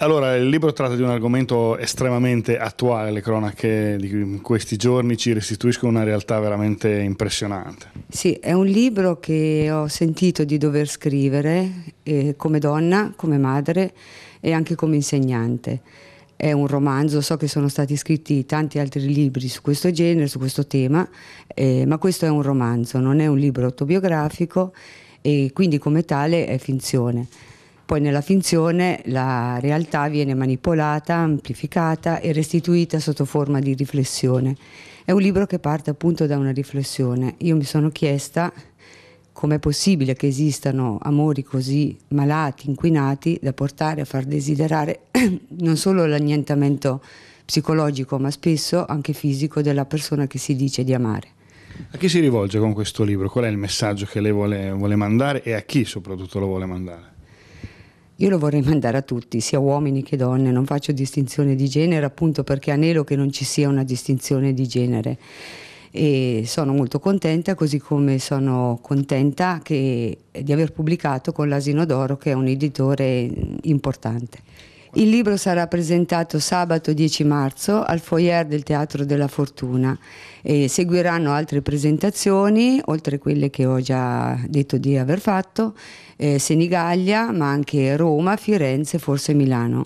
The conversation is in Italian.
Allora, il libro tratta di un argomento estremamente attuale, le cronache di questi giorni ci restituiscono una realtà veramente impressionante. Sì, è un libro che ho sentito di dover scrivere eh, come donna, come madre e anche come insegnante. È un romanzo, so che sono stati scritti tanti altri libri su questo genere, su questo tema, eh, ma questo è un romanzo, non è un libro autobiografico e quindi come tale è finzione. Poi nella finzione la realtà viene manipolata, amplificata e restituita sotto forma di riflessione. È un libro che parte appunto da una riflessione. Io mi sono chiesta com'è possibile che esistano amori così malati, inquinati, da portare a far desiderare non solo l'annientamento psicologico, ma spesso anche fisico della persona che si dice di amare. A chi si rivolge con questo libro? Qual è il messaggio che lei vuole, vuole mandare e a chi soprattutto lo vuole mandare? Io lo vorrei mandare a tutti, sia uomini che donne, non faccio distinzione di genere appunto perché anelo che non ci sia una distinzione di genere e sono molto contenta, così come sono contenta che, di aver pubblicato con l'Asino d'Oro che è un editore importante. Il libro sarà presentato sabato 10 marzo al foyer del Teatro della Fortuna e seguiranno altre presentazioni, oltre a quelle che ho già detto di aver fatto, eh, Senigallia, ma anche Roma, Firenze e forse Milano.